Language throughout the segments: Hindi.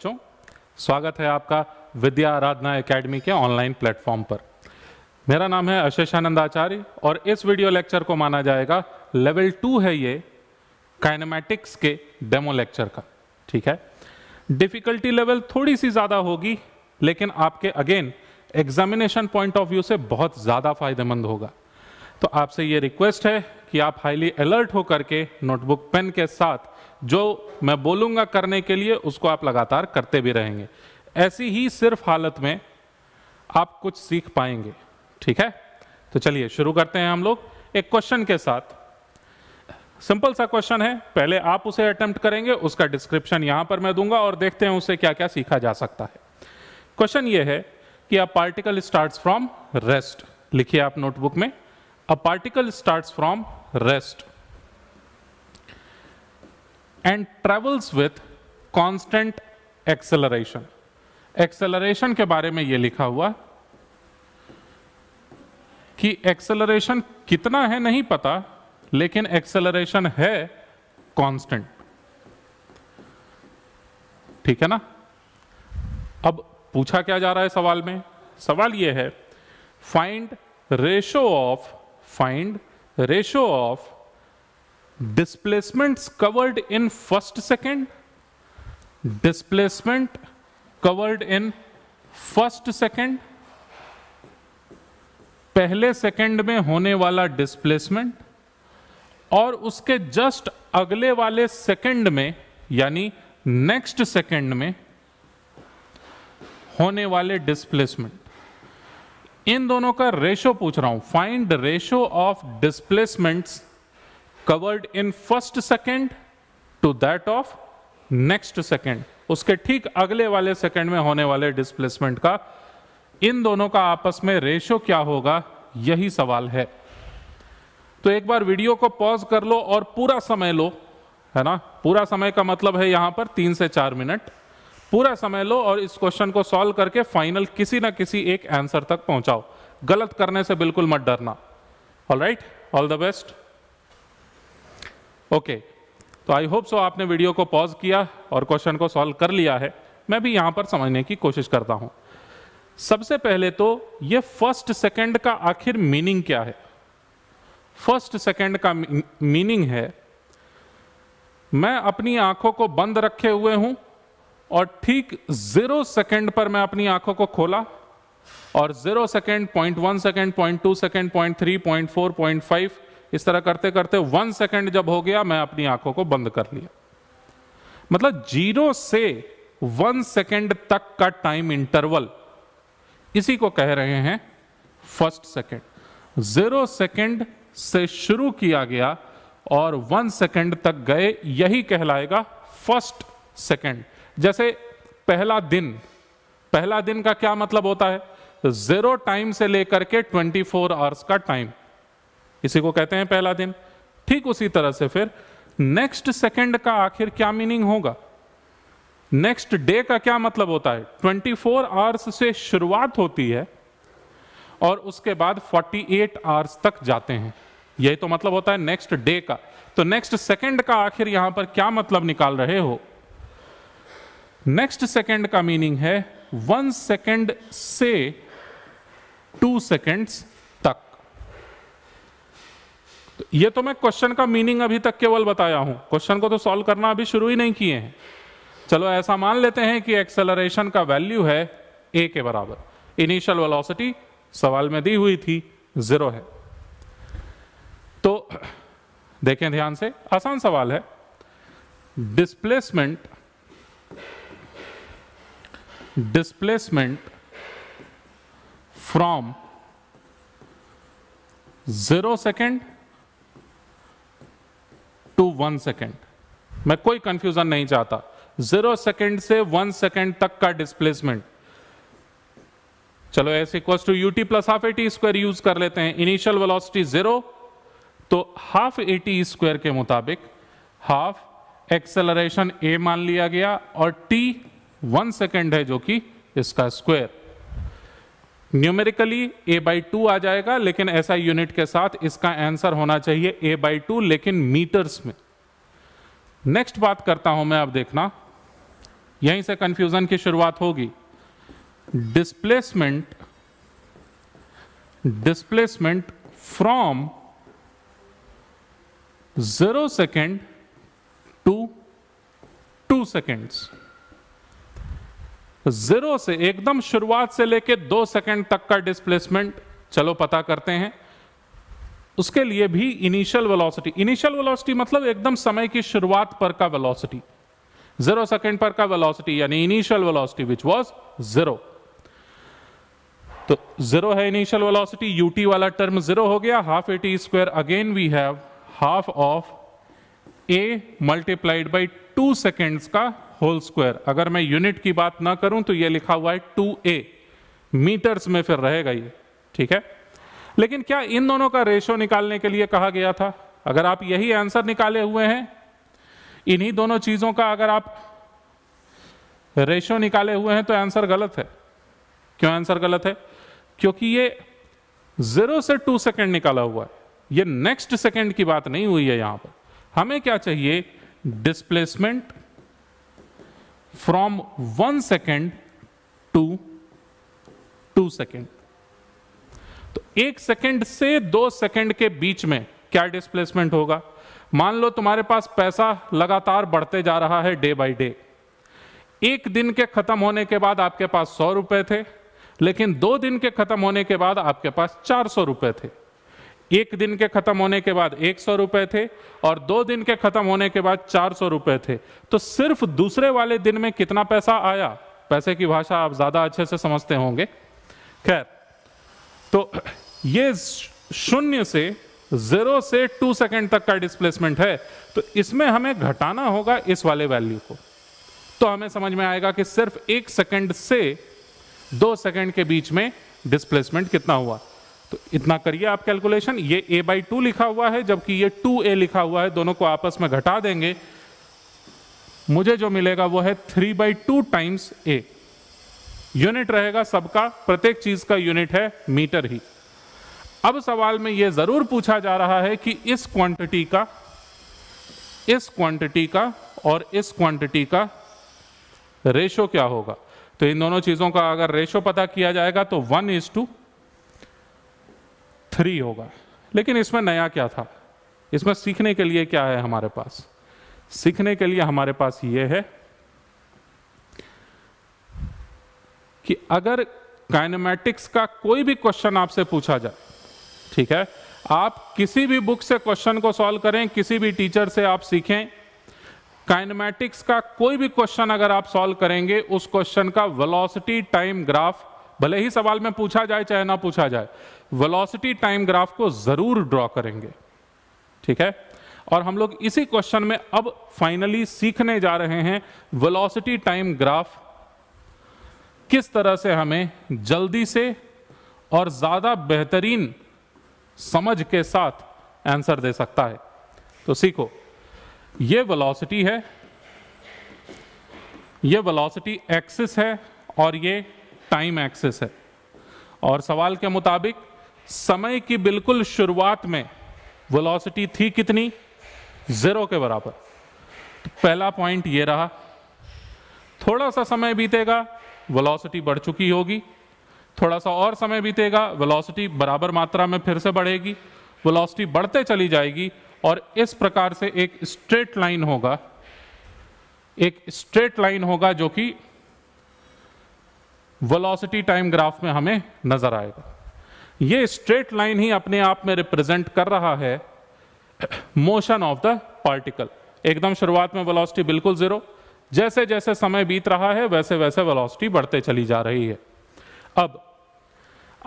बच्चों स्वागत है आपका विद्या आराधना एकेडमी के ऑनलाइन प्लेटफॉर्म पर मेरा नाम है आनंद आचार्य और इस वीडियो लेक्चर को माना जाएगा लेवल टू है ये काइनेमैटिक्स के डेमो लेक्चर का ठीक है डिफिकल्टी लेवल थोड़ी सी ज़्यादा होगी लेकिन आपके again examination point of view से बहुत ज़्यादा फायदेमंद होगा तो आपसे ये रिक्वेस्ट है कि आप हाईली अलर्ट होकर के नोटबुक पेन के साथ जो मैं बोलूंगा करने के लिए उसको आप लगातार करते भी रहेंगे ऐसी ही सिर्फ हालत में आप कुछ सीख पाएंगे ठीक है तो चलिए शुरू करते हैं हम लोग एक क्वेश्चन के साथ सिंपल सा क्वेश्चन है पहले आप उसे अटेम्प्ट करेंगे उसका डिस्क्रिप्शन यहां पर मैं दूंगा और देखते हैं उसे क्या क्या सीखा जा सकता है क्वेश्चन ये है कि a particle start from rest लिखिए आप नोटबुक में a particle start from rest and travels with constant acceleration acceleration के बारे में यह लिखा हुआ कि एक्सेलरेशन कितना है नहीं पता लेकिन एक्सेलरेशन है कॉन्स्टेंट ठीक है ना अब पूछा क्या जा रहा है सवाल में सवाल यह है find ratio of find ratio of displacements covered in first second displacement covered in first second पहले सेकंड में होने वाला डिस्प्लेसमेंट और उसके जस्ट अगले वाले सेकंड में यानी नेक्स्ट सेकंड में होने वाले डिस्प्लेसमेंट इन दोनों का रेशो पूछ रहा हूं find ratio of displacements covered in first second to that of next second उसके ठीक अगले वाले सेकेंड में होने वाले डिस्प्लेसमेंट का इन दोनों का आपस में रेशो क्या होगा यही सवाल है तो एक बार वीडियो को पॉज कर लो और पूरा समय लो है ना पूरा समय का मतलब है यहां पर तीन से चार मिनट पूरा समय लो और इस क्वेश्चन को सॉल्व करके फाइनल किसी ना किसी एक आंसर तक पहुंचाओ गलत करने से बिल्कुल मत डरना all right all the best okay तो आई होप सो आपने वीडियो को पॉज किया और क्वेश्चन को सॉल्व कर लिया है मैं भी यहां पर समझने की कोशिश करता हूं सबसे पहले तो ये फर्स्ट सेकंड का आखिर मीनिंग क्या है फर्स्ट सेकंड का मीनिंग है मैं अपनी आंखों को बंद रखे हुए हूं और ठीक जीरो सेकंड पर मैं अपनी आंखों को खोला और zero second point one second point two second point three point four point five इस तरह करते करते वन सेकेंड जब हो गया मैं अपनी आंखों को बंद कर लिया मतलब जीरो से वन सेकेंड तक का टाइम इंटरवल इसी को कह रहे हैं फर्स्ट सेकेंड जीरो सेकेंड से शुरू किया गया और वन सेकेंड तक गए यही कहलाएगा फर्स्ट सेकेंड जैसे पहला दिन पहला दिन का क्या मतलब होता है जीरो टाइम से लेकर के ट्वेंटी फोर आवर्स का टाइम इसी को कहते हैं पहला दिन ठीक उसी तरह से फिर नेक्स्ट सेकेंड का आखिर क्या मीनिंग होगा नेक्स्ट डे का क्या मतलब होता है 24 फोर आवर्स से शुरुआत होती है और उसके बाद 48 एट आवर्स तक जाते हैं यही तो मतलब होता है नेक्स्ट डे का तो नेक्स्ट सेकेंड का आखिर यहां पर क्या मतलब निकाल रहे हो नेक्स्ट सेकेंड का मीनिंग है वन सेकेंड से टू सेकेंड्स ये तो मैं क्वेश्चन का मीनिंग अभी तक केवल बताया हूं क्वेश्चन को तो सॉल्व करना अभी शुरू ही नहीं किए हैं चलो ऐसा मान लेते हैं कि एक्सेलरेशन का वैल्यू है ए के बराबर इनिशियल वेलोसिटी सवाल में दी हुई थी जीरो है तो देखें ध्यान से आसान सवाल है displacement displacement from zero second to one second मैं कोई कंफ्यूजन नहीं चाहता जीरो सेकेंड से वन सेकेंड तक का डिस्प्लेसमेंट चलो s equal to u t plus half a t square use कर लेते हैं इनिशियल वेलोसिटी जीरो तो हाफ ए टी स्क्वायर के मुताबिक हाफ एक्सेलरेशन ए मान लिया गया और टी वन सेकेंड है जो कि इसका square numerically a by two आ जाएगा लेकिन ऐसा यूनिट के साथ इसका आंसर होना चाहिए ए बाई टू लेकिन मीटर्स में नेक्स्ट बात करता हूं मैं आप देखना यहीं से कंफ्यूजन की शुरुआत होगी displacement displacement from zero second to two seconds zero से एकदम शुरुआत से लेके दो सेकंड तक का डिस्प्लेसमेंट चलो पता करते हैं उसके लिए भी इनिशियल वेलोसिटी इनिशियल वेलोसिटी मतलब एकदम समय की शुरुआत पर का वेलोसिटी जीरो सेकंड पर का वेलोसिटी यानी initial velocity which was zero तो जीरो है इनिशियल वेलोसिटी यूटी वाला टर्म जीरो हो गया half a t square again we have half of a multiplied by two seconds का होल स्क्वायर अगर मैं यूनिट की बात ना करूं तो ये लिखा हुआ है टू ए मीटर्स में फिर रहेगा ये ठीक है लेकिन क्या इन दोनों का रेशो निकालने के लिए कहा गया था अगर आप यही आंसर निकाले हुए हैं इन्हीं दोनों चीजों का अगर आप रेशो निकाले हुए हैं तो आंसर गलत है क्यों आंसर गलत है क्योंकि ये जीरो से टू सेकेंड निकाला हुआ है ये नेक्स्ट सेकेंड की बात नहीं हुई है यहां पर हमें क्या चाहिए displacement from one second to two second तो एक सेकेंड से दो सेकेंड के बीच में क्या डिस्प्लेसमेंट होगा मान लो तुम्हारे पास पैसा लगातार बढ़ते जा रहा है डे बाई डे एक दिन के खत्म होने के बाद आपके पास सौ रुपए थे लेकिन दो दिन के खत्म होने के बाद आपके पास चार सौ रुपए थे एक दिन के खत्म होने के बाद एक सौ रुपए थे और दो दिन के खत्म होने के बाद चार सौ रुपए थे तो सिर्फ दूसरे वाले दिन में कितना पैसा आया पैसे की भाषा आप ज्यादा अच्छे से समझते होंगे खैर तो ये शून्य से जीरो से टू सेकेंड तक का डिस्प्लेसमेंट है तो इसमें हमें घटाना होगा इस वाले वैल्यू को तो हमें समझ में आएगा कि सिर्फ एक सेकेंड से दो सेकेंड के बीच में डिस्प्लेसमेंट कितना हुआ तो इतना करिए आप कैलकुलेशन ये ए बाई टू लिखा हुआ है जबकि ये टू ए लिखा हुआ है दोनों को आपस में घटा देंगे मुझे जो मिलेगा वो है three by two times a unit रहेगा सबका प्रत्येक चीज का यूनिट है मीटर ही अब सवाल में यह जरूर पूछा जा रहा है कि इस क्वांटिटी का इस क्वांटिटी का और इस क्वांटिटी का रेशो क्या होगा तो इन दोनों चीजों का अगर रेशो पता किया जाएगा तो वन इज टू थ्री होगा लेकिन इसमें नया क्या था इसमें सीखने के लिए क्या है हमारे पास सीखने के लिए हमारे पास ये है कि अगर काइनेमैटिक्स का कोई भी क्वेश्चन आपसे पूछा जाए ठीक है आप किसी भी बुक से क्वेश्चन को सॉल्व करें किसी भी टीचर से आप सीखें काइनेमैटिक्स का कोई भी क्वेश्चन अगर आप सॉल्व करेंगे उस क्वेश्चन का वेलोसिटी टाइम ग्राफ भले ही सवाल में पूछा जाए चाहे ना पूछा जाए वेलोसिटी टाइम ग्राफ को जरूर ड्रॉ करेंगे ठीक है और हम लोग इसी क्वेश्चन में अब फाइनली सीखने जा रहे हैं वेलोसिटी टाइम ग्राफ किस तरह से हमें जल्दी से और ज़्यादा बेहतरीन समझ के साथ आंसर दे सकता है तो सीखो ये वेलोसिटी है ये वेलोसिटी एक्सिस है और ये टाइम एक्सेस है और सवाल के मुताबिक समय की बिल्कुल शुरुआत में वेलोसिटी थी कितनी जीरो के बराबर तो पहला पॉइंट ये रहा थोड़ा सा समय बीतेगा वेलोसिटी बढ़ चुकी होगी थोड़ा सा और समय बीतेगा वेलोसिटी बराबर मात्रा में फिर से बढ़ेगी वेलोसिटी बढ़ते चली जाएगी और इस प्रकार से एक स्ट्रेट लाइन होगा एक स्ट्रेट लाइन होगा जो कि वेलोसिटी टाइम ग्राफ में हमें नजर आएगा ये स्ट्रेट लाइन ही अपने आप में रिप्रेजेंट कर रहा है मोशन ऑफ द पार्टिकल एकदम शुरुआत में वेलोसिटी बिल्कुल जीरो जैसे जैसे समय बीत रहा है वैसे वैसे वेलोसिटी बढ़ते चली जा रही है अब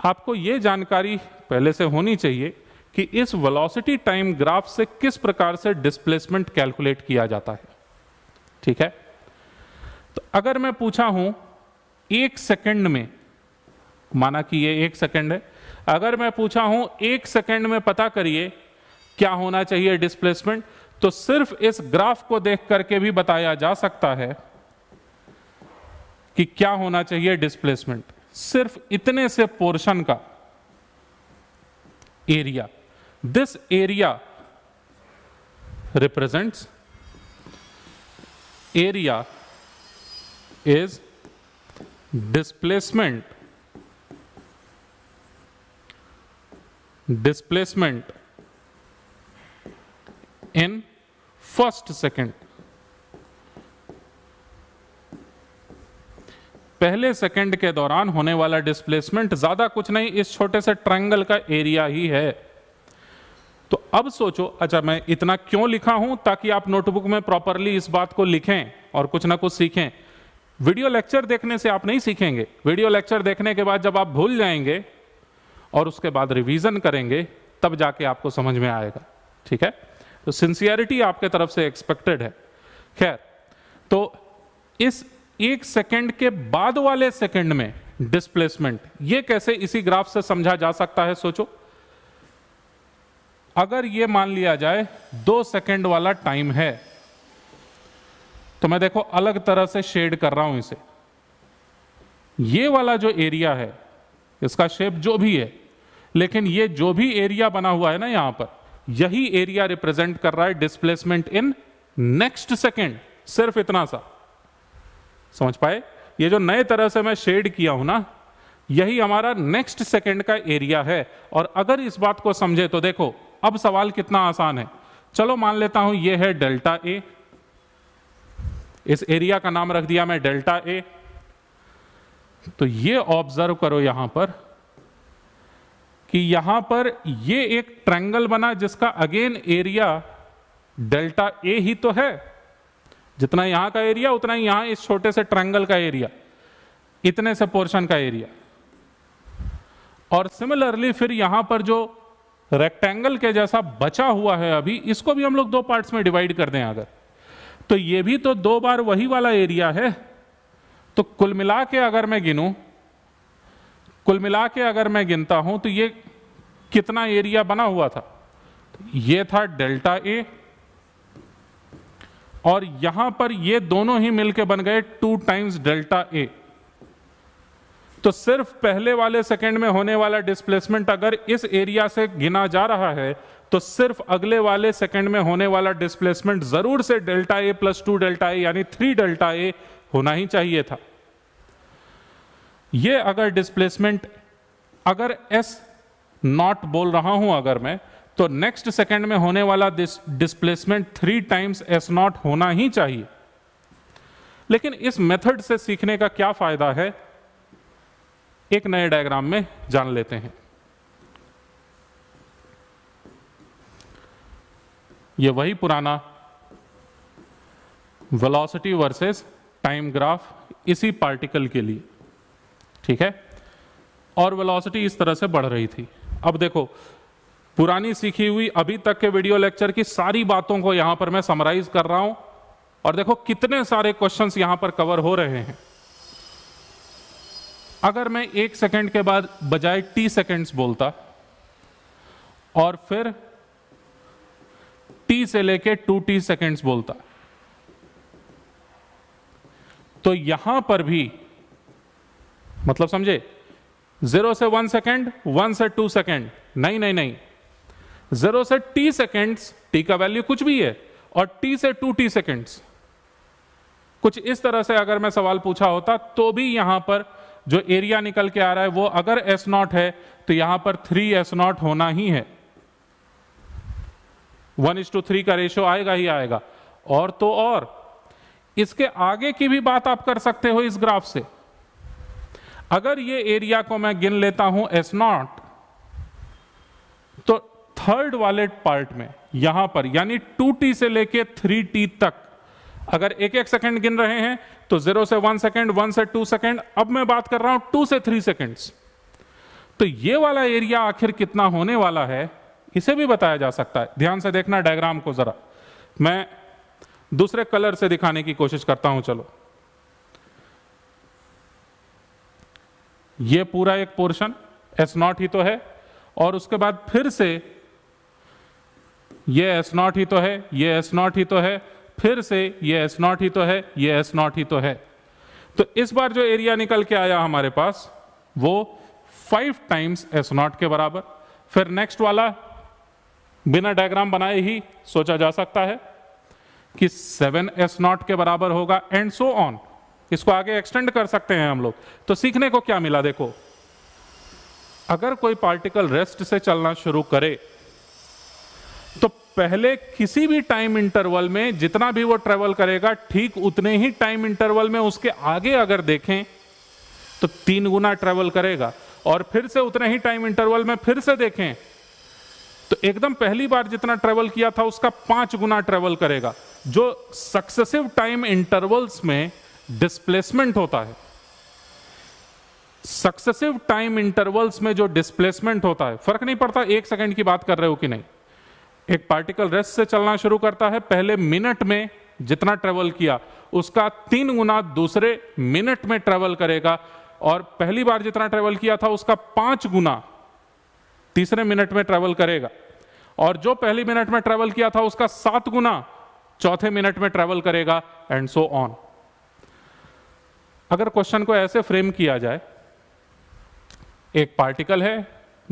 आपको ये जानकारी पहले से होनी चाहिए कि इस वेलोसिटी टाइम ग्राफ से किस प्रकार से डिस्प्लेसमेंट कैलकुलेट किया जाता है ठीक है तो अगर मैं पूछा हूं एक सेकंड में माना कि ये एक सेकंड है अगर मैं पूछा हूं एक सेकंड में पता करिए क्या होना चाहिए डिस्प्लेसमेंट तो सिर्फ इस ग्राफ को देख करके भी बताया जा सकता है कि क्या होना चाहिए डिस्प्लेसमेंट सिर्फ इतने से पोर्शन का area this area represents area is displacement displacement in first second पहले सेकंड के दौरान होने वाला डिस्प्लेसमेंट ज्यादा कुछ नहीं इस छोटे से ट्रायंगल का एरिया ही है तो अब सोचो अच्छा मैं इतना क्यों लिखा हूं ताकि आप नोटबुक में प्रॉपरली इस बात को लिखें और कुछ ना कुछ सीखें वीडियो लेक्चर देखने से आप नहीं सीखेंगे वीडियो लेक्चर देखने के बाद जब आप भूल जाएंगे और उसके बाद रिवीजन करेंगे तब जाके आपको समझ में आएगा ठीक है तो सिंसियरिटी आपके तरफ से एक्सपेक्टेड है खैर तो इस एक सेकंड के बाद वाले सेकंड में डिस्प्लेसमेंट ये कैसे इसी ग्राफ से समझा जा सकता है सोचो अगर ये मान लिया जाए दो सेकंड वाला टाइम है तो मैं देखो अलग तरह से शेड कर रहा हूं इसे ये वाला जो एरिया है इसका शेप जो भी है लेकिन ये जो भी एरिया बना हुआ है ना यहां पर यही एरिया रिप्रेजेंट कर रहा है डिस्प्लेसमेंट इन नेक्स्ट सेकेंड सिर्फ इतना सा समझ पाए ये जो नए तरह से मैं शेड किया हूं ना यही हमारा नेक्स्ट सेकेंड का एरिया है और अगर इस बात को समझे तो देखो अब सवाल कितना आसान है चलो मान लेता हूं ये है डेल्टा ए इस एरिया का नाम रख दिया मैं डेल्टा ए तो ये ऑब्जर्व करो यहां पर कि यहां पर ये एक ट्रैंगल बना जिसका अगेन एरिया डेल्टा ए ही तो है जितना यहां का एरिया उतना ही यहां इस छोटे से ट्रैंगल का एरिया इतने से पोर्शन का एरिया और सिमिलरली फिर यहां पर जो रेक्टेंगल के जैसा बचा हुआ है अभी इसको भी हम लोग दो पार्ट्स में डिवाइड कर दें अगर तो ये भी तो दो बार वही वाला एरिया है तो कुल मिला के अगर मैं गिनूं कुल मिला के अगर मैं गिनता हूं तो ये कितना एरिया बना हुआ था ये था डेल्टा ए और यहां पर ये दोनों ही मिलके बन गए टू टाइम्स डेल्टा ए तो सिर्फ पहले वाले सेकंड में होने वाला डिस्प्लेसमेंट अगर इस एरिया से गिना जा रहा है तो सिर्फ अगले वाले सेकंड में होने वाला डिस्प्लेसमेंट जरूर से delta a plus two delta a यानी थ्री डेल्टा ए होना ही चाहिए था यह अगर डिस्प्लेसमेंट अगर एस नॉट बोल रहा हूं अगर मैं तो नेक्स्ट सेकंड में होने वाला displacement three times s not होना ही चाहिए लेकिन इस मेथड से सीखने का क्या फायदा है एक नए डायग्राम में जान लेते हैं ये वही पुराना वेलोसिटी वर्सेस टाइम ग्राफ इसी पार्टिकल के लिए ठीक है और वेलोसिटी इस तरह से बढ़ रही थी अब देखो पुरानी सीखी हुई अभी तक के वीडियो लेक्चर की सारी बातों को यहां पर मैं समराइज कर रहा हूं और देखो कितने सारे क्वेश्चंस यहां पर कवर हो रहे हैं अगर मैं एक सेकंड के बाद बजाय टी सेकंड्स बोलता और फिर टी से लेके टू टी सेकेंड्स बोलता तो यहां पर भी मतलब समझे जीरो से वन सेकेंड वन से टू सेकेंड नहीं नहीं नहीं जीरो से टी सेकेंड्स टी का वैल्यू कुछ भी है और टी से टू टी सेकेंड्स कुछ इस तरह से अगर मैं सवाल पूछा होता तो भी यहां पर जो एरिया निकल के आ रहा है वो अगर एस नॉट है तो यहां पर थ्री एस नॉट होना ही है वन इज टू थ्री का रेशो आएगा ही आएगा और तो और इसके आगे की भी बात आप कर सकते हो इस ग्राफ से अगर ये एरिया को मैं गिन लेता हूं एस नॉट तो थर्ड वाले पार्ट में यहां पर यानी टू टी से लेके थ्री टी तक अगर एक एक सेकंड गिन रहे हैं तो जीरो से वन सेकंड वन से टू सेकंड अब मैं बात कर रहा हूं टू से थ्री सेकंड्स तो ये वाला एरिया आखिर कितना होने वाला है इसे भी बताया जा सकता है ध्यान से देखना डायग्राम को ज़रा मैं दूसरे कलर से दिखाने की कोशिश करता हूं चलो ये पूरा एक पोर्शन एस नॉट ही तो है और उसके बाद फिर से ये एस नॉट ही तो है ये एस नॉट ही तो है फिर से ये एस नॉट ही तो है ये एस नॉट ही तो है तो इस बार जो एरिया निकल के आया हमारे पास वो फाइव टाइम्स एस नॉट के बराबर फिर नेक्स्ट वाला बिना डायग्राम बनाए ही सोचा जा सकता है कि सेवन एस नॉट के बराबर होगा एंड सो ऑन इसको आगे एक्सटेंड कर सकते हैं हम लोग तो सीखने को क्या मिला देखो अगर कोई पार्टिकल रेस्ट से चलना शुरू करे तो पहले किसी भी टाइम इंटरवल में जितना भी वो ट्रेवल करेगा ठीक उतने ही टाइम इंटरवल में उसके आगे अगर देखें तो तीन गुना ट्रेवल करेगा और फिर से उतने ही टाइम इंटरवल में फिर से देखें तो एकदम पहली बार जितना ट्रेवल किया था उसका पांच गुना ट्रेवल करेगा जो सक्सेसिव टाइम इंटरवल्स में डिस्प्लेसमेंट होता है सक्सेसिव टाइम इंटरवल्स में जो डिस्प्लेसमेंट होता है फर्क नहीं पड़ता एक सेकंड की बात कर रहे हो कि नहीं एक पार्टिकल रेस्ट से चलना शुरू करता है पहले मिनट में जितना ट्रेवल किया उसका तीन गुना दूसरे मिनट में ट्रेवल करेगा और पहली बार जितना ट्रेवल किया था उसका पांच गुना तीसरे मिनट में ट्रैवल करेगा और जो पहली मिनट में ट्रैवल किया था उसका सात गुना चौथे मिनट में ट्रैवल करेगा एंड सो ऑन अगर क्वेश्चन को ऐसे फ्रेम किया जाए एक पार्टिकल है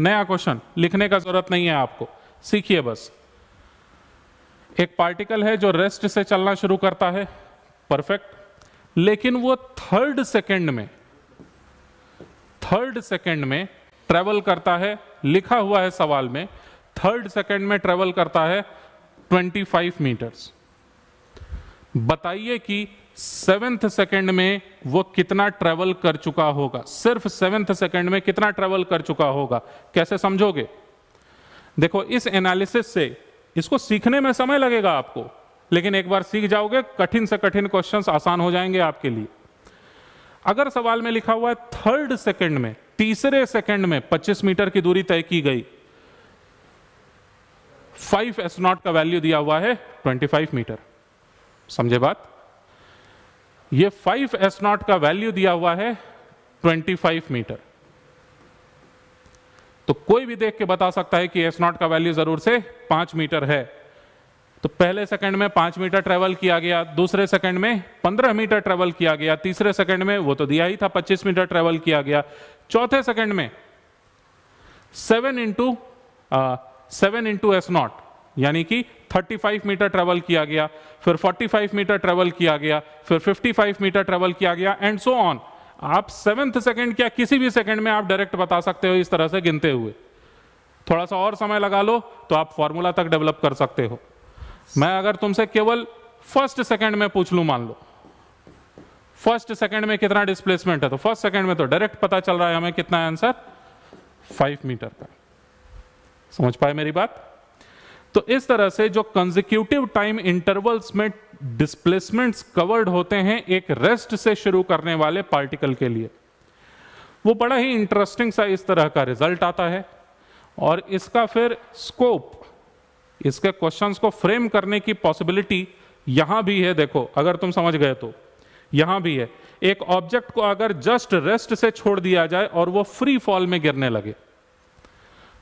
नया क्वेश्चन लिखने का जरूरत नहीं है आपको सीखिए बस एक पार्टिकल है जो रेस्ट से चलना शुरू करता है परफेक्ट लेकिन वो थर्ड सेकंड में थर्ड सेकंड में ट्रेवल करता है लिखा हुआ है सवाल में थर्ड सेकंड में ट्रेवल करता है 25 मीटर्स बताइए कि सेवेंथ सेकंड में वो कितना ट्रेवल कर चुका होगा सिर्फ सेवेंथ सेकंड में कितना ट्रेवल कर चुका होगा कैसे समझोगे देखो इस एनालिसिस से इसको सीखने में समय लगेगा आपको लेकिन एक बार सीख जाओगे कठिन से कठिन क्वेश्चंस आसान हो जाएंगे आपके लिए अगर सवाल में लिखा हुआ है थर्ड सेकंड में तीसरे सेकंड में 25 मीटर की दूरी तय की गई फाइव नॉट का वैल्यू दिया हुआ है 25 मीटर समझे बात ये फाइव नॉट का वैल्यू दिया हुआ है 25 मीटर तो कोई भी देख के बता सकता है कि नॉट का वैल्यू जरूर से पांच मीटर है तो पहले सेकंड में पांच मीटर ट्रेवल किया गया दूसरे सेकंड में पंद्रह मीटर ट्रेवल किया गया तीसरे सेकंड में वो तो दिया ही था पच्चीस मीटर ट्रेवल किया गया चौथे सेकंड में seven into seven into s not यानी कि 35 मीटर ट्रेवल किया गया फिर 45 मीटर ट्रेवल किया गया फिर 55 मीटर ट्रेवल किया गया एंड सो ऑन आप सेवेंथ सेकंड क्या किसी भी सेकंड में आप डायरेक्ट बता सकते हो इस तरह से गिनते हुए थोड़ा सा और समय लगा लो तो आप फॉर्मूला तक डेवलप कर सकते हो मैं अगर तुमसे केवल फर्स्ट सेकंड में पूछ लू मान लो फर्स्ट सेकंड में कितना डिस्प्लेसमेंट है तो फर्स्ट सेकंड में तो डायरेक्ट पता चल रहा है हमें कितना आंसर फाइव मीटर का समझ पाए मेरी बात तो इस तरह से जो कंजिक्यूटिव टाइम इंटरवल्स में डिस्प्लेसमेंट कवर्ड होते हैं एक रेस्ट से शुरू करने वाले पार्टिकल के लिए वो बड़ा ही इंटरेस्टिंग सा इस तरह का रिजल्ट आता है और इसका फिर स्कोप इसके क्वेश्चंस को फ्रेम करने की पॉसिबिलिटी यहां भी है देखो अगर तुम समझ गए तो यहां भी है एक ऑब्जेक्ट को अगर जस्ट रेस्ट से छोड़ दिया जाए और वो फ्री फॉल में गिरने लगे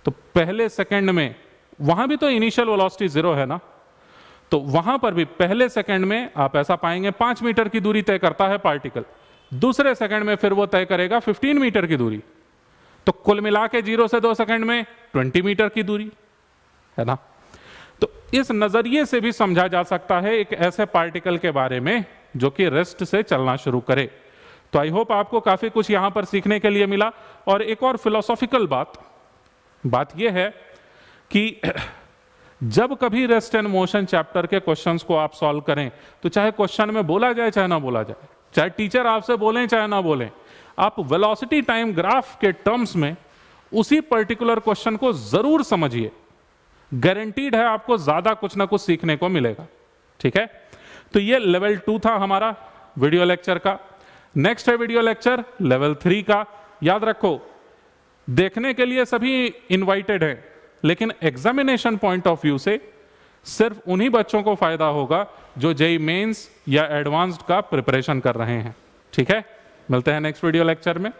तो पहले सेकंड में वहां भी तो इनिशियल वेलोसिटी जीरो है ना तो वहां पर भी पहले सेकंड में आप ऐसा पाएंगे पांच मीटर की दूरी तय करता है पार्टिकल दूसरे सेकंड में फिर वो तय करेगा फिफ्टीन मीटर की दूरी तो कुल मिला के जीरो से दो सेकंड में ट्वेंटी मीटर की दूरी है ना तो इस नजरिए से भी समझा जा सकता है एक ऐसे पार्टिकल के बारे में जो कि रेस्ट से चलना शुरू करे तो आई होप आपको काफ़ी कुछ यहां पर सीखने के लिए मिला और एक और फिलोसॉफिकल बात बात यह है कि जब कभी रेस्ट एंड मोशन चैप्टर के क्वेश्चंस को आप सॉल्व करें तो चाहे क्वेश्चन में बोला जाए चाहे ना बोला जाए चाहे टीचर आपसे बोले चाहे ना बोले आप वेलोसिटी टाइम ग्राफ के टर्म्स में उसी पर्टिकुलर क्वेश्चन को जरूर समझिए गारंटीड है आपको ज्यादा कुछ ना कुछ सीखने को मिलेगा ठीक है तो ये लेवल टू था हमारा वीडियो लेक्चर का नेक्स्ट है वीडियो लेक्चर लेवल थ्री का याद रखो देखने के लिए सभी इनवाइटेड हैं लेकिन एग्जामिनेशन पॉइंट ऑफ व्यू से सिर्फ उन्हीं बच्चों को फायदा होगा जो जेई मेंस e e या एडवांस्ड का प्रिपरेशन कर रहे हैं ठीक है मिलते हैं नेक्स्ट वीडियो लेक्चर में